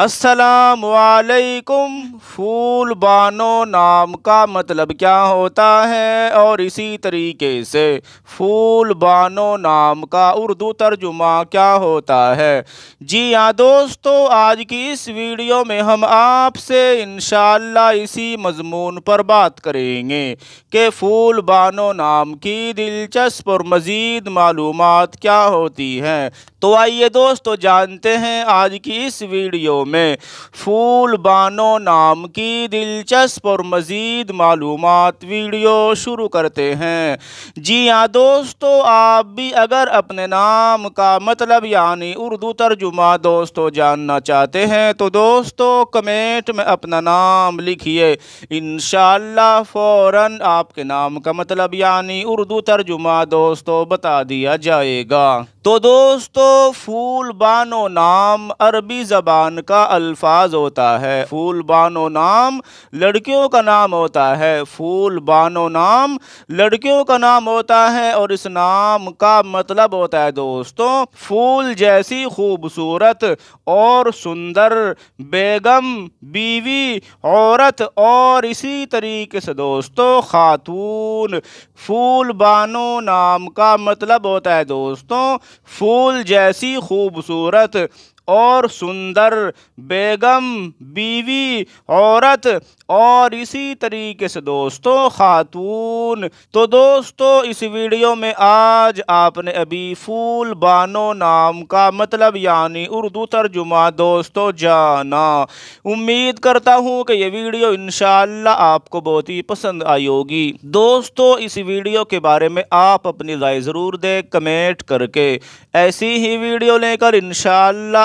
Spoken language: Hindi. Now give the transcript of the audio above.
असलकुम फूल बानो नाम का मतलब क्या होता है और इसी तरीके से फूल बानो नाम का उर्दू तर्जुमा क्या होता है जी हाँ दोस्तों आज की इस वीडियो में हम आपसे इन इसी मजमून पर बात करेंगे कि फूल बानो नाम की दिलचस्प और मज़ीद मालूम क्या होती हैं तो आइए दोस्तों जानते हैं आज की इस वीडियो में फूल बानो नाम की दिलचस्प और मज़ीद मालूम वीडियो शुरू करते हैं जी हाँ दोस्तों आप भी अगर अपने नाम का मतलब यानी उर्दू तर्जुमा दोस्तों जानना चाहते हैं तो दोस्तों कमेंट में अपना नाम लिखिए इन फ़ौर आपके नाम का मतलब यानी उर्दू तर्जुमा दोस्तों बता दिया जाएगा तो दोस्तों फूल बानो नाम अरबी ज़बान का अल्फाज होता है फूल बानो नाम लड़कियों का नाम होता है फूल बानो नाम लड़कियों का नाम होता है और इस नाम का मतलब होता है दोस्तों फूल जैसी खूबसूरत और सुंदर बेगम बीवी औरत और इसी तरीके से दोस्तों खातून फूल बानो नाम का मतलब होता है दोस्तों फूल जैसी खूबसूरत और सुंदर बेगम बीवी औरत और इसी तरीके से दोस्तों खातून तो दोस्तों इस वीडियो में आज आपने अभी फूल बानो नाम का मतलब यानी उर्दू तर्जुमा दोस्तों जाना उम्मीद करता हूँ कि ये वीडियो इन आपको बहुत ही पसंद आई होगी दोस्तों इस वीडियो के बारे में आप अपनी राय ज़रूर दें कमेंट करके ऐसी ही वीडियो लेकर इनशाला